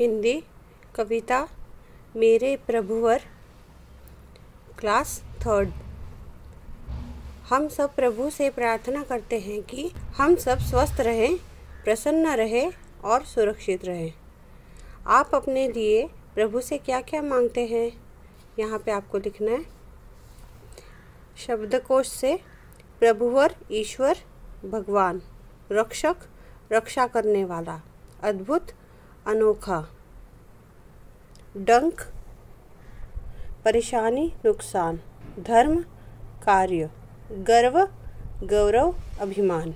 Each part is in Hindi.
हिंदी कविता मेरे प्रभुवर क्लास थर्ड हम सब प्रभु से प्रार्थना करते हैं कि हम सब स्वस्थ रहें प्रसन्न रहें और सुरक्षित रहें आप अपने लिए प्रभु से क्या क्या मांगते हैं यहाँ पे आपको लिखना है शब्दकोश से प्रभुवर ईश्वर भगवान रक्षक रक्षा करने वाला अद्भुत अनोखा डंक परेशानी नुकसान धर्म कार्य गर्व गौरव अभिमान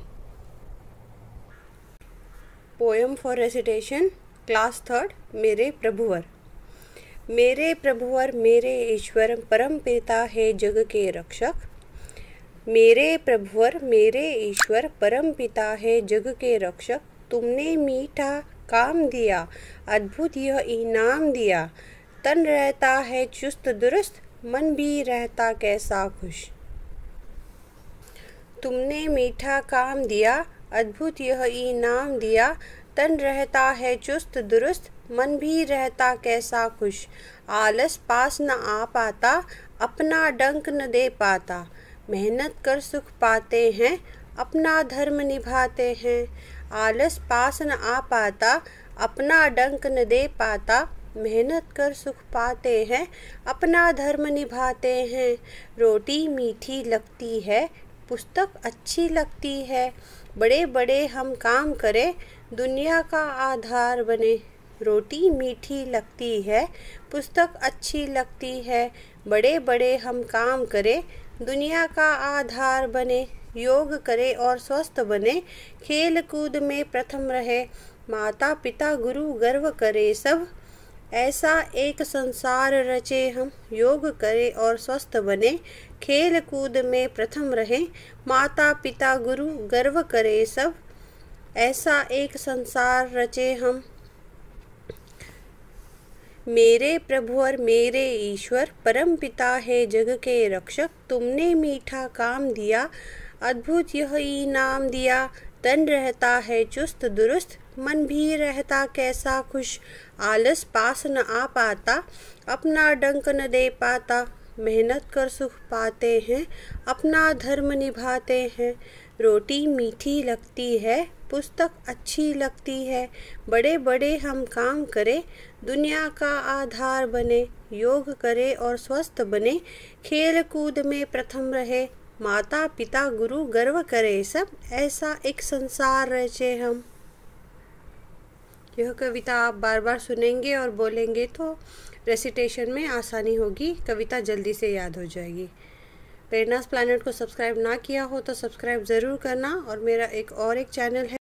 poem for recitation class third मेरे प्रभुवर मेरे प्रभुवर मेरे ईश्वर परम पिता है जग के रक्षक मेरे प्रभुवर मेरे ईश्वर परम पिता है जग के रक्षक तुमने मीठा काम दिया अद्भुत यह इनाम दिया तन रहता है चुस्त दुरुस्त मन भी रहता कैसा खुश तुमने मीठा काम दिया अद्भुत यह इनाम दिया तन रहता है चुस्त दुरुस्त मन भी रहता कैसा खुश आलस पास न आ पाता अपना डंक न दे पाता मेहनत कर सुख पाते हैं अपना धर्म निभाते हैं आलस पास न आ पाता अपना डंक न दे पाता मेहनत कर सुख पाते हैं अपना धर्म निभाते हैं रोटी मीठी लगती है पुस्तक अच्छी लगती है बड़े बड़े हम काम करें दुनिया का आधार बने रोटी मीठी लगती है पुस्तक अच्छी लगती है बड़े बड़े हम काम करें दुनिया का आधार बने योग करे और स्वस्थ बने खेल कूद में प्रथम रहे माता पिता गुरु गर्व करे सब ऐसा एक संसार रचे हम योग करे और स्वस्थ बने खेल कूद में प्रथम रहे माता पिता गुरु गर्व करे सब ऐसा एक संसार रचे हम मेरे प्रभु और मेरे ईश्वर परम पिता है जग के रक्षक तुमने मीठा काम दिया अद्भुत यह इनाम दिया तन रहता है चुस्त दुरुस्त मन भी रहता कैसा खुश आलस पास न आ पाता अपना डंक न दे पाता मेहनत कर सुख पाते हैं अपना धर्म निभाते हैं रोटी मीठी लगती है पुस्तक अच्छी लगती है बड़े बड़े हम काम करें दुनिया का आधार बने योग करें और स्वस्थ बने खेल कूद में प्रथम रहे माता पिता गुरु गर्व करे सब ऐसा एक संसार रचे हम यह कविता आप बार बार सुनेंगे और बोलेंगे तो रेसिटेशन में आसानी होगी कविता जल्दी से याद हो जाएगी प्रेरणास प्लानट को सब्सक्राइब ना किया हो तो सब्सक्राइब ज़रूर करना और मेरा एक और एक चैनल है